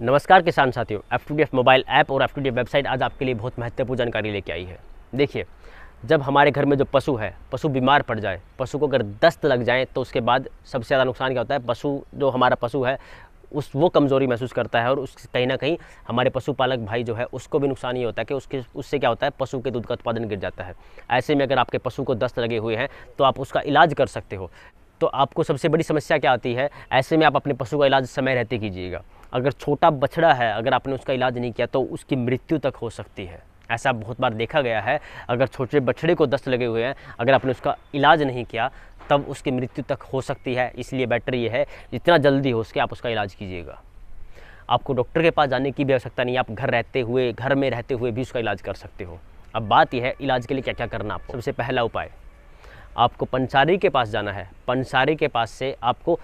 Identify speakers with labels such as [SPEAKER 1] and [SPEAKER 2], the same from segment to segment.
[SPEAKER 1] नमस्कार किसान साथियों F two D F mobile app और F two D F website आज आपके लिए बहुत महत्वपूर्ण जानकारी लेके आई है देखिए जब हमारे घर में जो पशु है पशु बीमार पड़ जाए पशु को अगर दस्त लग जाए तो उसके बाद सबसे ज़्यादा नुकसान क्या होता है पशु जो हमारा पशु है उस वो कमज़ोरी महसूस करता है और उस कहीं ना कहीं हमारे पशुपालक भाई जो है उसको भी नुकसान ये होता है कि उसके उससे क्या होता है पशु के दूध का उत्पादन गिर जाता है ऐसे में अगर आपके पशु को दस्त लगे हुए हैं तो आप उसका इलाज कर सकते हो तो आपको सबसे बड़ी समस्या क्या आती है ऐसे में आप अपने पशु का इलाज समय रहते कीजिएगा अगर छोटा बछड़ा है अगर आपने उसका इलाज नहीं किया तो उसकी मृत्यु तक हो सकती है ऐसा बहुत बार देखा गया है अगर छोटे बछड़े को दस्त लगे हुए हैं अगर आपने उसका इलाज नहीं किया तब उसकी मृत्यु तक हो सकती है इसलिए बेटर ये है जितना जल्दी हो उसके आप उसका इलाज कीजिएगा आपको डॉक्टर के पास जाने की भी आवश्यकता नहीं आप घर रहते हुए घर में रहते हुए भी उसका इलाज कर सकते हो अब बात यह है इलाज के लिए क्या क्या करना आपको सबसे पहला उपाय आपको पंसारी के पास जाना है पंसारी के पास से आपको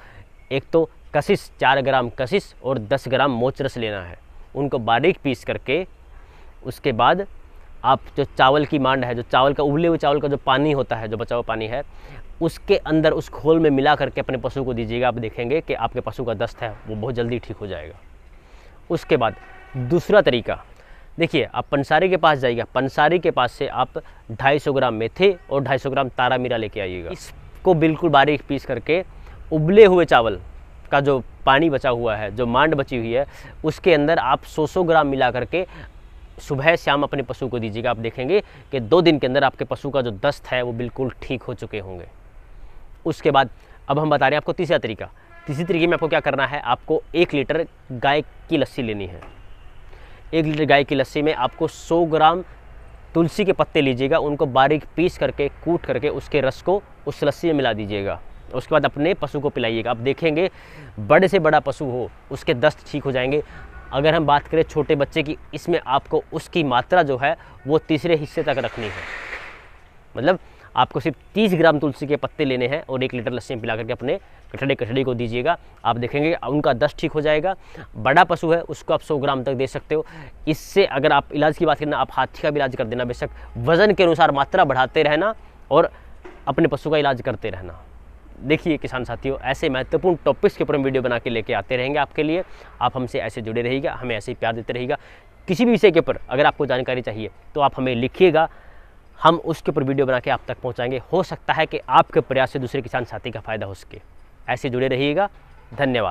[SPEAKER 1] एक तो कशिश चार ग्राम कशिश और दस ग्राम मोचरस लेना है उनको बारीक पीस करके उसके बाद आप जो चावल की मांड है जो चावल का उबले हुए चावल का जो पानी होता है जो बचा हुआ पानी है उसके अंदर उस खोल में मिला करके अपने पशु को दीजिएगा आप देखेंगे कि आपके पशु का दस्त है वो बहुत जल्दी ठीक हो जाएगा उसके बाद दूसरा तरीका देखिए आप पंसारी के पास जाइएगा पंसारी के पास से आप 250 ग्राम मेथे और 250 ग्राम तारा मीरा लेके आइएगा इसको बिल्कुल बारीक पीस करके उबले हुए चावल का जो पानी बचा हुआ है जो मांड बची हुई है उसके अंदर आप सौ सौ ग्राम मिला करके सुबह शाम अपने पशु को दीजिएगा आप देखेंगे कि दो दिन के अंदर आपके पशु का जो दस्त है वो बिल्कुल ठीक हो चुके होंगे उसके बाद अब हम बता रहे हैं आपको तीसरा तरीका तीसरे तरीके में आपको क्या करना है आपको एक लीटर गाय की लस्सी लेनी है एक लीटर गाय की लस्सी में आपको 100 ग्राम तुलसी के पत्ते लीजिएगा उनको बारीक पीस करके कूट करके उसके रस को उस लस्सी में मिला दीजिएगा उसके बाद अपने पशु को पिलाइएगा आप देखेंगे बड़े से बड़ा पशु हो उसके दस्त ठीक हो जाएंगे अगर हम बात करें छोटे बच्चे की इसमें आपको उसकी मात्रा जो है वो तीसरे हिस्से तक रखनी है मतलब आपको सिर्फ 30 ग्राम तुलसी के पत्ते लेने हैं और एक लीटर लस्सी में पिला करके अपने कटड़े कटड़ी को दीजिएगा आप देखेंगे उनका दस ठीक हो जाएगा बड़ा पशु है उसको आप 100 ग्राम तक दे सकते हो इससे अगर आप इलाज की बात करना आप हाथी का भी इलाज कर देना बेशक वज़न के अनुसार मात्रा बढ़ाते रहना और अपने पशु का इलाज करते रहना देखिए किसान साथियों ऐसे महत्वपूर्ण टॉपिक्स के ऊपर हम वीडियो बना के लेके आते रहेंगे आपके लिए आप हमसे ऐसे जुड़े रहिएगा हमें ऐसे ही प्यार देते रहेगा किसी भी विषय के ऊपर अगर आपको जानकारी चाहिए तो आप हमें लिखिएगा हम उसके ऊपर वीडियो बना के आप तक पहुँचाएंगे हो सकता है कि आपके प्रयास से दूसरे किसान साथी का फ़ायदा हो सके ऐसे जुड़े रहिएगा धन्यवाद